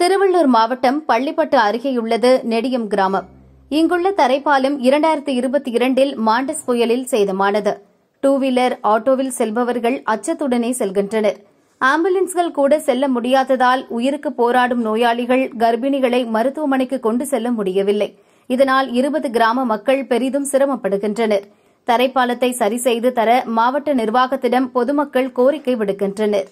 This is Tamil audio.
திருவள்ளூர் மாவட்டம் பள்ளிப்பட்டு அருகேயுள்ளது நெடியம் கிராமம் இங்குள்ள தரைப்பாலம் இரண்டாயிரத்தி இருபத்தி இரண்டில் மாண்டஸ் புயலில் சேதமானது டூ வீலர் ஆட்டோவில் செல்பவர்கள் அச்சத்துடனே செல்கின்றனர் ஆம்புலன்ஸ்கள் கூட செல்ல முடியாததால் உயிருக்கு போராடும் நோயாளிகள் கர்ப்பிணிகளை மருத்துவமனைக்கு கொண்டு செல்ல முடியவில்லை இதனால் இருபது கிராம மக்கள் பெரிதும் சிரமப்படுகின்றனர் தரைப்பாலத்தை சரி செய்து தர மாவட்ட நிர்வாகத்திடம் பொதுமக்கள் கோரிக்கை விடுக்கின்றனா்